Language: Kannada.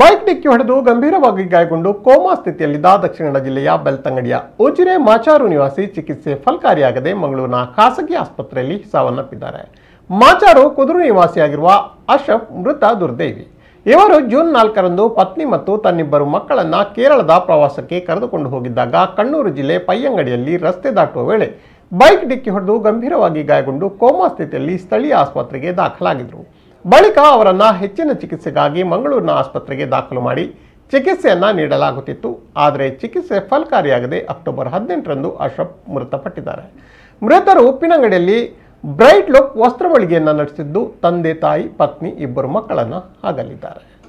ಬೈಕ್ ಡಿಕ್ಕಿ ಹೊಡೆದು ಗಂಭೀರವಾಗಿ ಗಾಯಗೊಂಡು ಕೋಮಾ ಸ್ಥಿತಿಯಲ್ಲಿದ್ದ ದಕ್ಷಿಣ ಕನ್ನಡ ಜಿಲ್ಲೆಯ ಬೆಳ್ತಂಗಡಿಯ ಉಜಿರೆ ಮಾಚಾರು ನಿವಾಸಿ ಚಿಕಿತ್ಸೆ ಫಲಕಾರಿಯಾಗದೆ ಮಂಗಳೂರಿನ ಖಾಸಗಿ ಆಸ್ಪತ್ರೆಯಲ್ಲಿ ಸಾವನ್ನಪ್ಪಿದ್ದಾರೆ ಮಾಚಾರು ಕುದುರು ನಿವಾಸಿಯಾಗಿರುವ ಅಶಫ್ ಮೃತ ದುರ್ದೇವಿ ಇವರು ಜೂನ್ ನಾಲ್ಕರಂದು ಪತ್ನಿ ಮತ್ತು ತನ್ನಿಬ್ಬರು ಮಕ್ಕಳನ್ನು ಕೇರಳದ ಪ್ರವಾಸಕ್ಕೆ ಕರೆದುಕೊಂಡು ಹೋಗಿದ್ದಾಗ ಕಣ್ಣೂರು ಜಿಲ್ಲೆ ಪಯ್ಯಂಗಡಿಯಲ್ಲಿ ರಸ್ತೆ ದಾಟುವ ವೇಳೆ ಬೈಕ್ ಡಿಕ್ಕಿ ಹೊಡೆದು ಗಂಭೀರವಾಗಿ ಗಾಯಗೊಂಡು ಕೋಮಾ ಸ್ಥಿತಿಯಲ್ಲಿ ಸ್ಥಳೀಯ ಆಸ್ಪತ್ರೆಗೆ ದಾಖಲಾಗಿದ್ದರು ಬಳಿಕ ಅವರನ್ನು ಹೆಚ್ಚಿನ ಚಿಕಿತ್ಸೆಗಾಗಿ ಮಂಗಳೂರಿನ ಆಸ್ಪತ್ರೆಗೆ ದಾಖಲು ಮಾಡಿ ಚಿಕಿತ್ಸೆಯನ್ನು ನೀಡಲಾಗುತ್ತಿತ್ತು ಆದರೆ ಚಿಕಿತ್ಸೆ ಫಲಕಾರಿಯಾಗದೆ ಅಕ್ಟೋಬರ್ ಹದಿನೆಂಟರಂದು ಅಶ್ರಫ್ ಮೃತಪಟ್ಟಿದ್ದಾರೆ ಮೃತರು ಉಪ್ಪಿನಂಗಡಿಯಲ್ಲಿ ಬ್ರೈಟ್ ಲುಕ್ ವಸ್ತ್ರವಳಿಗೆಯನ್ನು ನಡೆಸಿದ್ದು ತಂದೆ ತಾಯಿ ಪತ್ನಿ ಇಬ್ಬರು ಮಕ್ಕಳನ್ನು ಆಗಲಿದ್ದಾರೆ